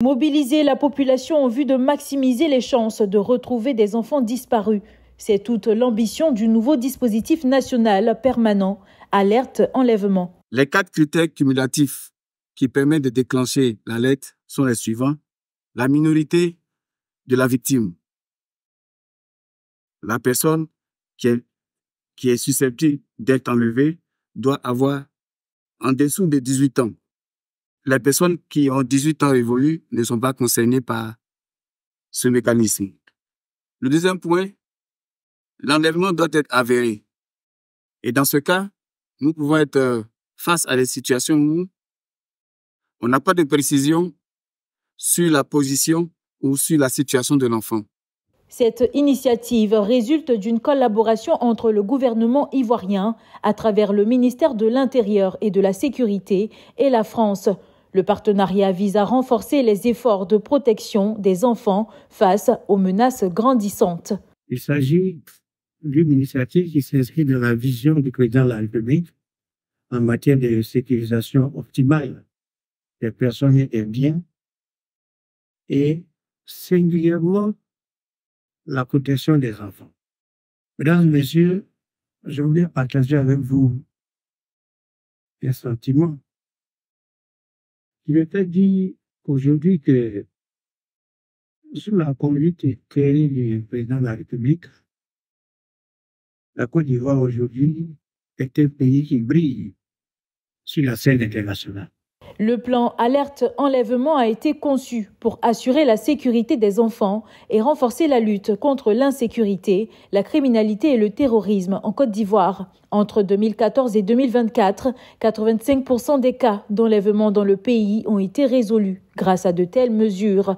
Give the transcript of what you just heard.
Mobiliser la population en vue de maximiser les chances de retrouver des enfants disparus. C'est toute l'ambition du nouveau dispositif national permanent, alerte enlèvement. Les quatre critères cumulatifs qui permettent de déclencher l'alerte sont les suivants. La minorité de la victime, la personne qui est, susceptible d'être enlevée doit avoir en dessous de 18 ans les personnes qui ont 18 ans évoluent ne sont pas concernées par ce mécanisme. Le deuxième point, l'enlèvement doit être avéré. Et dans ce cas, nous pouvons être euh, face à des situations où on n'a pas de précision sur la position ou sur la situation de l'enfant. Cette initiative résulte d'une collaboration entre le gouvernement ivoirien à travers le ministère de l'Intérieur et de la Sécurité et la France. Le partenariat vise à renforcer les efforts de protection des enfants face aux menaces grandissantes. Il s'agit d'une initiative qui s'inscrit dans la vision du président de la République en matière de sécurisation optimale des personnes et des biens et singulièrement la protection des enfants. Mesdames et messieurs, je voulais partager avec vous un sentiment je te dit aujourd'hui que sous la conduite créée du président de la République, la Côte d'Ivoire aujourd'hui est un pays qui brille sur la scène internationale. Le plan Alerte Enlèvement a été conçu pour assurer la sécurité des enfants et renforcer la lutte contre l'insécurité, la criminalité et le terrorisme en Côte d'Ivoire. Entre 2014 et 2024, 85% des cas d'enlèvement dans le pays ont été résolus grâce à de telles mesures.